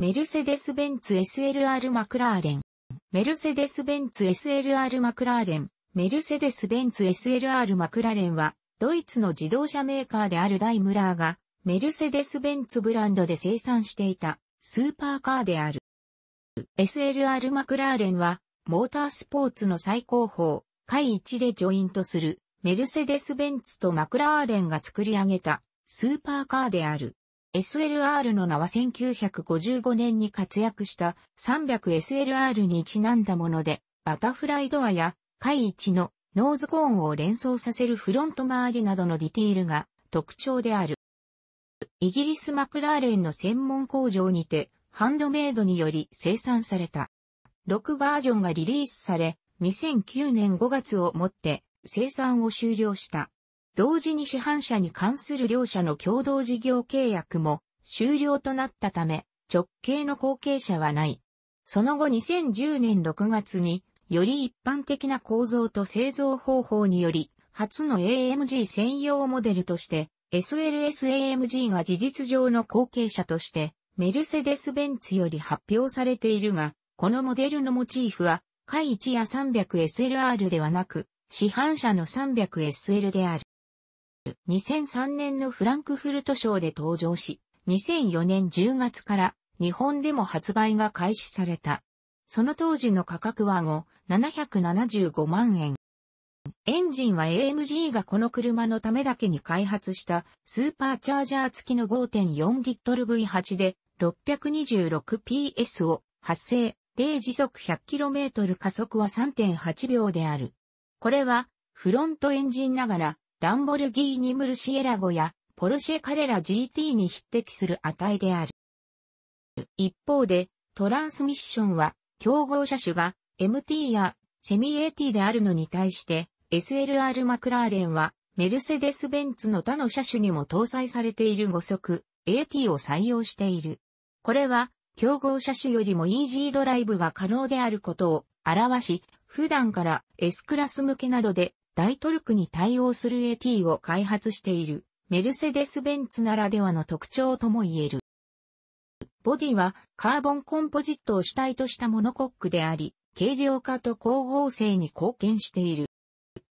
メルセデス・ベンツ SLR マクラーレン。メルセデス・ベンツ SLR マクラーレン。メルセデス・ベンツ SLR マクラーレンは、ドイツの自動車メーカーであるダイムラーが、メルセデス・ベンツブランドで生産していた、スーパーカーである。SLR マクラーレンは、モータースポーツの最高峰、会1でジョイントする、メルセデス・ベンツとマクラーレンが作り上げた、スーパーカーである。SLR の名は1955年に活躍した 300SLR にちなんだもので、バタフライドアや、海一のノーズコーンを連想させるフロント周りなどのディテールが特徴である。イギリスマクラーレンの専門工場にて、ハンドメイドにより生産された。6バージョンがリリースされ、2009年5月をもって生産を終了した。同時に市販車に関する両社の共同事業契約も終了となったため、直系の後継者はない。その後2010年6月に、より一般的な構造と製造方法により、初の AMG 専用モデルとして、SLSAMG が事実上の後継者として、メルセデス・ベンツより発表されているが、このモデルのモチーフは、回一や 300SLR ではなく、市販車の 300SL である。2003年のフランクフルト賞で登場し、2004年10月から日本でも発売が開始された。その当時の価格は5、775万円。エンジンは AMG がこの車のためだけに開発したスーパーチャージャー付きの5 4リットル v 8で 626PS を発生、0時速 100km 加速は3.8秒である。これはフロントエンジンながらランボルギーニムルシエラゴやポルシェカレラ GT に匹敵する値である。一方で、トランスミッションは、競合車種が MT やセミ AT であるのに対して、SLR マクラーレンは、メルセデス・ベンツの他の車種にも搭載されている5速 AT を採用している。これは、競合車種よりも EG ドライブが可能であることを表し、普段から S クラス向けなどで大トルクに対応する AT を開発している、メルセデス・ベンツならではの特徴とも言える。ボディはカーボンコンポジットを主体としたモノコックであり、軽量化と光合成に貢献している。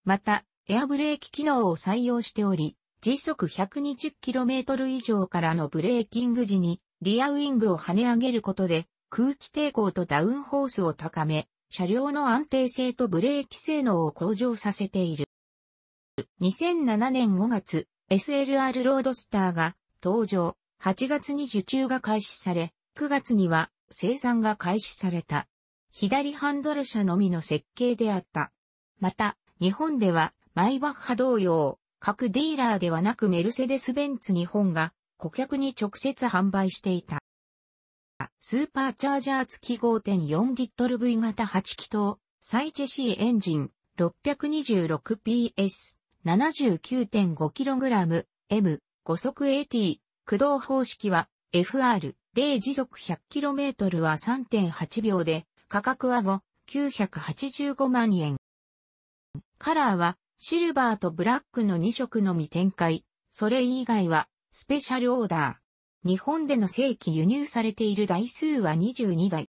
また、エアブレーキ機能を採用しており、時速 120km 以上からのブレーキング時にリアウィングを跳ね上げることで空気抵抗とダウンホースを高め、車両の安定性とブレーキ性能を向上させている。2007年5月、SLR ロードスターが登場、8月に受注が開始され、9月には生産が開始された。左ハンドル車のみの設計であった。また、日本ではマイバッハ同様、各ディーラーではなくメルセデス・ベンツ日本が顧客に直接販売していた。スーパーチャージャー付き5.4リットル V 型8気筒、サイチェシーエンジン、626PS、79.5kg、M、5速 AT、駆動方式は、FR、0時速 100km は3.8秒で、価格は5、985万円。カラーは、シルバーとブラックの2色のみ展開、それ以外は、スペシャルオーダー。日本での正規輸入されている台数は22台。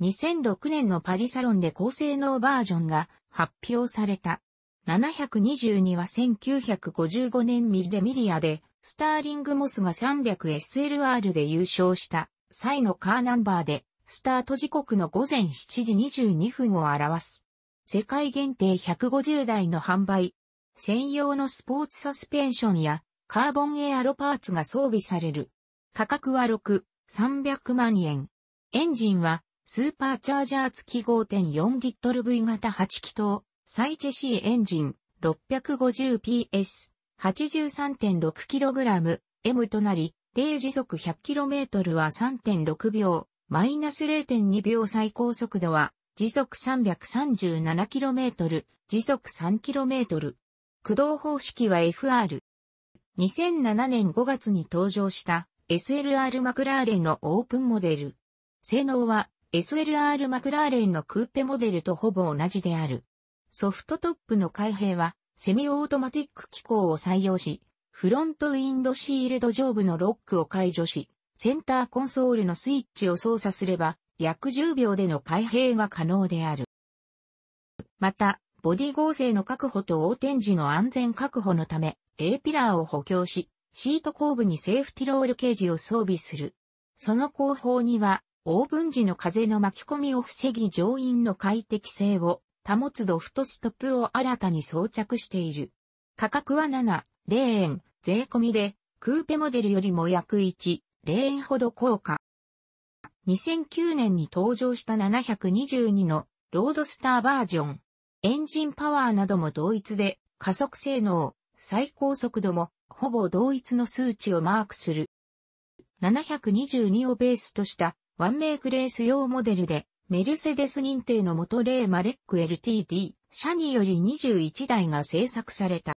2006年のパリサロンで高性能バージョンが発表された。722は1955年ミルレミリアで、スターリングモスが 300SLR で優勝した際のカーナンバーで、スタート時刻の午前7時22分を表す。世界限定150台の販売。専用のスポーツサスペンションやカーボンエアロパーツが装備される。価格は6、300万円。エンジンは、スーパーチャージャー付き5.4リットル V 型8気筒、サイチェーエンジン、650PS、83.6kg、M となり、0時速 100km は3.6秒、マイナス0.2秒最高速度は、時速 337km、時速 3km。駆動方式は FR。2007年5月に登場した SLR マクラーレンのオープンモデル。性能は SLR マクラーレンのクーペモデルとほぼ同じである。ソフトトップの開閉はセミオートマティック機構を採用し、フロントウィンドシールド上部のロックを解除し、センターコンソールのスイッチを操作すれば、約10秒での開閉が可能である。また、ボディ合成の確保と横転時の安全確保のため、A ピラーを補強し、シート後部にセーフティロールケージを装備する。その後方には、オーブン時の風の巻き込みを防ぎ乗員の快適性を保つドフトストップを新たに装着している。価格は7、0円、税込みで、クーペモデルよりも約1、0円ほど高価。2009年に登場した722のロードスターバージョン。エンジンパワーなども同一で加速性能、最高速度もほぼ同一の数値をマークする。722をベースとしたワンメイクレース用モデルで、メルセデス認定の元レーマレック LTD、社により21台が製作された。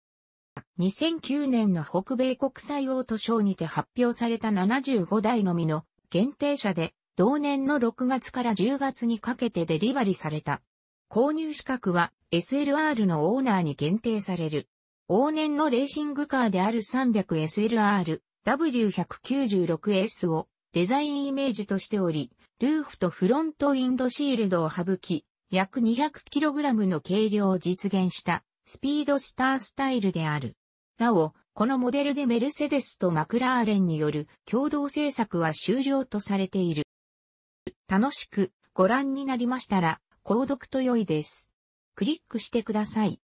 2009年の北米国際オートショーにて発表された75台のみの限定車で、同年の6月から10月にかけてデリバリされた。購入資格は SLR のオーナーに限定される。往年のレーシングカーである 300SLR、W196S をデザインイメージとしており、ルーフとフロントウィンドシールドを省き、約 200kg の軽量を実現したスピードスタースタイルである。なお、このモデルでメルセデスとマクラーレンによる共同制作は終了とされている。楽しくご覧になりましたら、購読と良いです。クリックしてください。